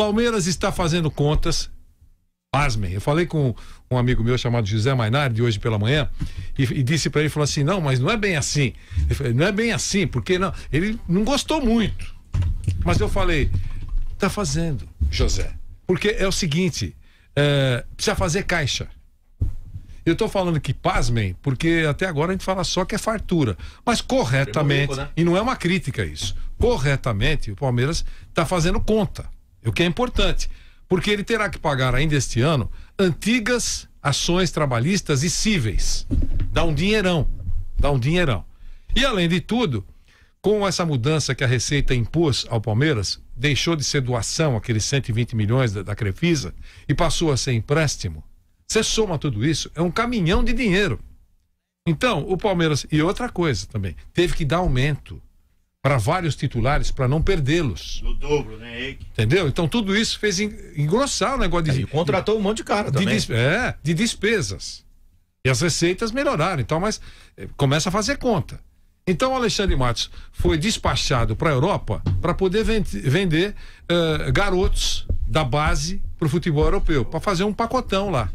Palmeiras está fazendo contas. Pasmem. Eu falei com um amigo meu chamado José Mainardi hoje pela manhã e, e disse para ele: falou assim, não, mas não é bem assim. Falei, não é bem assim, porque não. Ele não gostou muito. Mas eu falei: tá fazendo, José. Porque é o seguinte: é, precisa fazer caixa. Eu estou falando que pasmem, porque até agora a gente fala só que é fartura. Mas corretamente, né? e não é uma crítica isso, corretamente o Palmeiras está fazendo conta o que é importante, porque ele terá que pagar ainda este ano antigas ações trabalhistas e cíveis. Dá um dinheirão, dá um dinheirão. E além de tudo, com essa mudança que a Receita impôs ao Palmeiras, deixou de ser doação aqueles 120 milhões da, da Crefisa e passou a ser empréstimo. Você soma tudo isso, é um caminhão de dinheiro. Então, o Palmeiras. E outra coisa também, teve que dar aumento para vários titulares para não perdê-los. No dobro, né, Eike? Entendeu? Então tudo isso fez engrossar o negócio de. É, contratou um monte de cara também. De, é, de despesas. E as receitas melhoraram, então, mas é, começa a fazer conta. Então o Alexandre Matos foi despachado para a Europa para poder vender uh, garotos da base para o futebol europeu, para fazer um pacotão lá.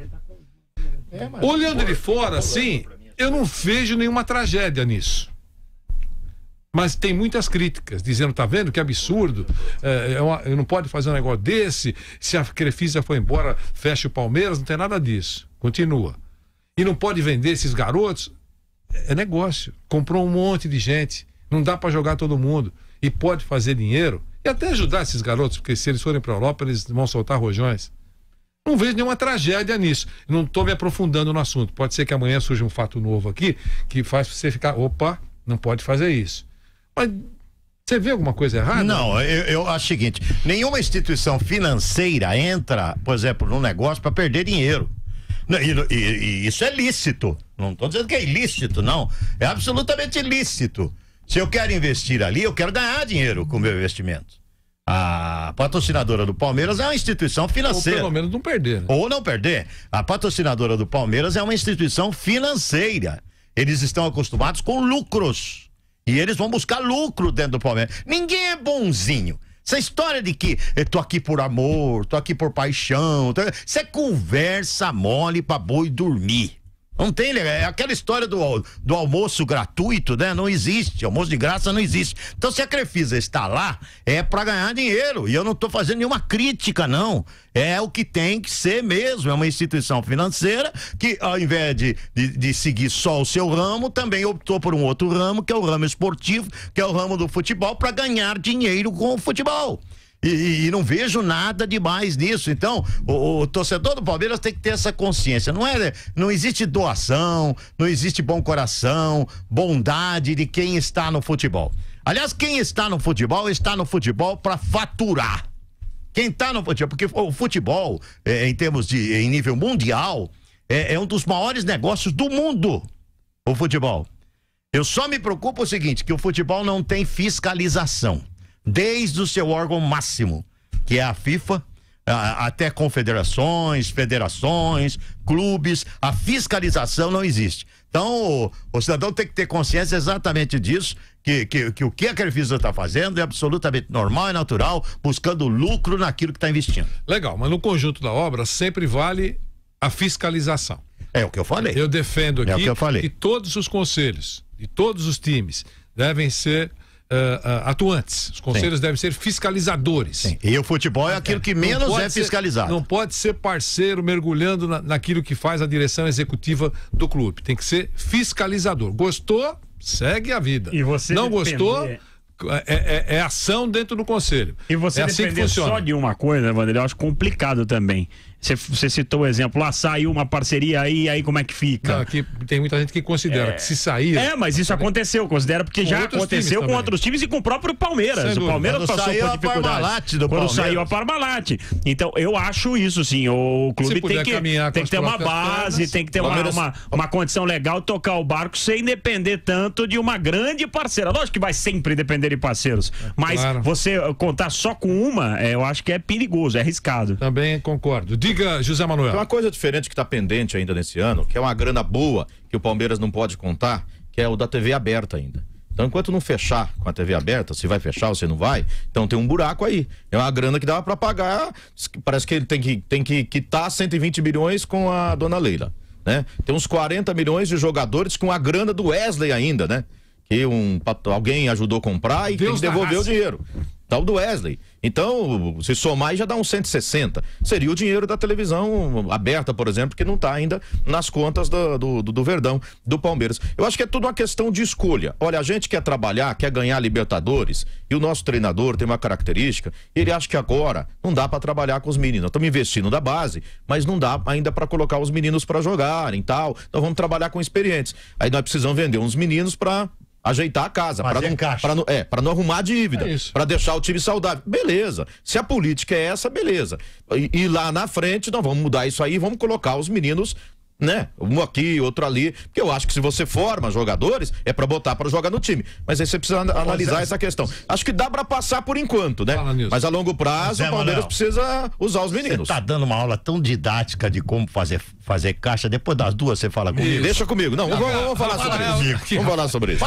É, Olhando de fora, assim, assim, eu não vejo nenhuma tragédia nisso. Mas tem muitas críticas, dizendo, tá vendo que absurdo, é, é uma, não pode fazer um negócio desse, se a Crefisa foi embora, fecha o Palmeiras, não tem nada disso. Continua. E não pode vender esses garotos. É negócio. Comprou um monte de gente. Não dá para jogar todo mundo. E pode fazer dinheiro e até ajudar esses garotos, porque se eles forem para a Europa, eles vão soltar rojões. Não vejo nenhuma tragédia nisso. Não estou me aprofundando no assunto. Pode ser que amanhã surja um fato novo aqui que faz você ficar, opa, não pode fazer isso. Mas você vê alguma coisa errada? Não, eu, eu, acho o seguinte: nenhuma instituição financeira entra, por exemplo, num negócio para perder dinheiro. E, e, e, isso é lícito. Não estou dizendo que é ilícito, não. É absolutamente lícito. Se eu quero investir ali, eu quero ganhar dinheiro com o meu investimento. A patrocinadora do Palmeiras é uma instituição financeira. Ou pelo menos não perder. Né? Ou não perder. A patrocinadora do Palmeiras é uma instituição financeira. Eles estão acostumados com lucros. E eles vão buscar lucro dentro do Palmeiras. Ninguém é bonzinho. Essa história de que eu tô aqui por amor, tô aqui por paixão. Isso é conversa mole pra boi dormir. Não tem, né? é aquela história do, do almoço gratuito, né? Não existe, almoço de graça não existe. Então se a Crefisa está lá, é para ganhar dinheiro. E eu não estou fazendo nenhuma crítica, não. É o que tem que ser mesmo. É uma instituição financeira que, ao invés de, de, de seguir só o seu ramo, também optou por um outro ramo, que é o ramo esportivo, que é o ramo do futebol, para ganhar dinheiro com o futebol. E, e, não vejo nada demais nisso. Então, o, o, torcedor do Palmeiras tem que ter essa consciência. Não é, não existe doação, não existe bom coração, bondade de quem está no futebol. Aliás, quem está no futebol está no futebol para faturar. Quem está no futebol, porque o futebol, é, em termos de em nível mundial, é, é um dos maiores negócios do mundo. O futebol. Eu só me preocupo o seguinte, que o futebol não tem fiscalização desde o seu órgão máximo, que é a FIFA, até confederações, federações, clubes, a fiscalização não existe. Então, o, o cidadão tem que ter consciência exatamente disso, que, que, que o que a Crefisa está fazendo é absolutamente normal e natural, buscando lucro naquilo que está investindo. Legal, mas no conjunto da obra sempre vale a fiscalização. É o que eu falei. Eu defendo aqui é o que, eu falei. que todos os conselhos e todos os times devem ser uh, atuantes. Os conselhos Sim. devem ser fiscalizadores. Sim. E o futebol é aquilo que menos é ser, fiscalizado. não pode ser parceiro mergulhando na, naquilo que faz a direção executiva do clube. Tem que ser fiscalizador. Gostou, segue a vida. E você não depender... gostou. É, é, é, ação dentro do conselho. E você é assim que funciona. só de uma coisa, Wanderlei, eu acho complicado também. Você citou o exemplo, lá saiu uma parceria aí, aí como é que fica? Não, aqui tem muita gente que considera é... que se sair. É, mas isso aconteceu, considera, porque já aconteceu com também. outros times e com o próprio Palmeiras. Sem o Palmeiras dúvida. passou saiu por dificuldades. Do quando Palmeiras. saiu a Parmalat. Então, eu acho isso, sim. O clube tem que, tem que ter uma base, pernas, tem que ter Palmeiras... uma, uma condição legal tocar o barco sem depender tanto de uma grande parceira. Lógico que vai sempre depender de parceiros. É, mas claro. você contar só com uma, é, eu acho que é perigoso, é arriscado. Também concordo. Diga Diga, José Manuel. Tem uma coisa diferente que está pendente ainda nesse ano, que é uma grana boa que o Palmeiras não pode contar, que é o da TV aberta ainda. Então, enquanto não fechar com a TV aberta, se vai fechar ou se não vai, então tem um buraco aí. É uma grana que dava para pagar. Parece que ele tem que, tem que quitar 120 milhões com a dona Leila. Né? Tem uns 40 milhões de jogadores com a grana do Wesley ainda, né? Que um, alguém ajudou a comprar e Deus tem que devolver o dinheiro tal do Wesley. Então, se somar já dá uns 160. Seria o dinheiro da televisão aberta, por exemplo, que não está ainda nas contas do, do, do, Verdão, do Palmeiras. Eu acho que é tudo uma questão de escolha. Olha, a gente quer trabalhar, quer ganhar Libertadores, e o nosso treinador tem uma característica, ele acha que agora não dá para trabalhar com os meninos. Estamos investindo da base, mas não dá ainda para colocar os meninos para jogarem tal. Então vamos trabalhar com experientes. Aí nós precisamos vender uns meninos para ajeitar a casa. Para não, não, é, não arrumar dívida. É para deixar o time saudável. Beleza. Se a política é essa, beleza. E, e lá na frente, nós vamos mudar isso aí, vamos colocar os meninos né? Um aqui, outro ali. Porque eu acho que se você forma jogadores, é para botar para jogar no time. Mas aí você precisa an é analisar essa questão. Acho que dá para passar por enquanto, né? Mas a longo prazo, o Palmeiras precisa usar os meninos. Você tá dando uma aula tão didática de como fazer, fazer caixa. Depois das duas você fala comigo. Deixa comigo. Não, vamos, vamos falar sobre isso. Vamos falar sobre isso.